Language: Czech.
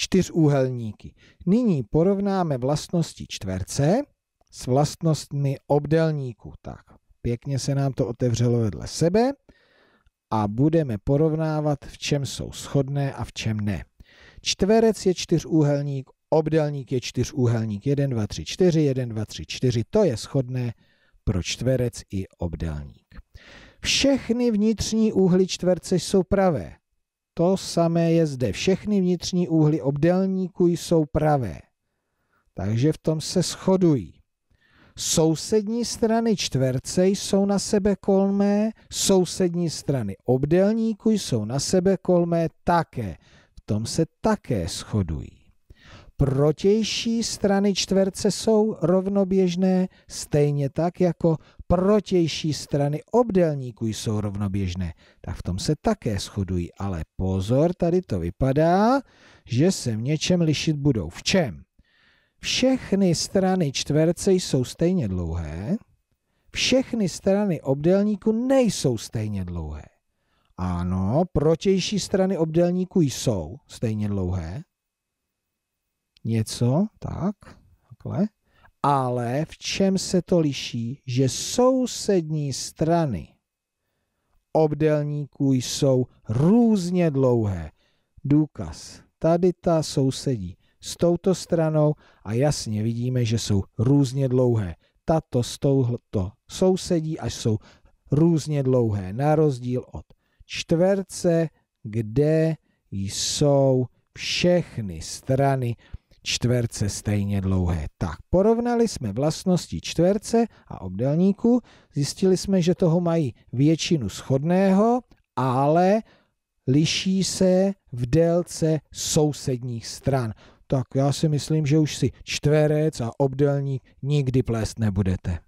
čtyřúhelníky. Nyní porovnáme vlastnosti čtverce s vlastnostmi obdelníku. Tak, pěkně se nám to otevřelo vedle sebe a budeme porovnávat, v čem jsou shodné a v čem ne. Čtverec je čtyřúhelník, obdelník je čtyřúhelník 1, 2, 3, 4, 1, 2, 3, 4. To je shodné pro čtverec i obdelník. Všechny vnitřní úhly čtverce jsou pravé. To samé je zde. Všechny vnitřní úhly obdélníku jsou pravé. Takže v tom se shodují. Sousední strany čtverce jsou na sebe kolmé, sousední strany obdélníku jsou na sebe kolmé také. V tom se také shodují protější strany čtverce jsou rovnoběžné, stejně tak jako protější strany obdélníků jsou rovnoběžné. Tak v tom se také shodují, ale pozor, tady to vypadá, že se v něčem lišit budou. V čem? Všechny strany čtverce jsou stejně dlouhé, všechny strany obdélníku nejsou stejně dlouhé. Ano, protější strany obdélníku jsou stejně dlouhé, něco, tak, takhle, ale v čem se to liší, že sousední strany obdelníků jsou různě dlouhé. Důkaz. Tady ta sousedí s touto stranou a jasně vidíme, že jsou různě dlouhé. Tato s touto sousedí až jsou různě dlouhé, na rozdíl od čtverce, kde jsou všechny strany čtverce stejně dlouhé. Tak, porovnali jsme vlastnosti čtverce a obdelníku, zjistili jsme, že toho mají většinu schodného, ale liší se v délce sousedních stran. Tak já si myslím, že už si čtverec a obdelník nikdy plést nebudete.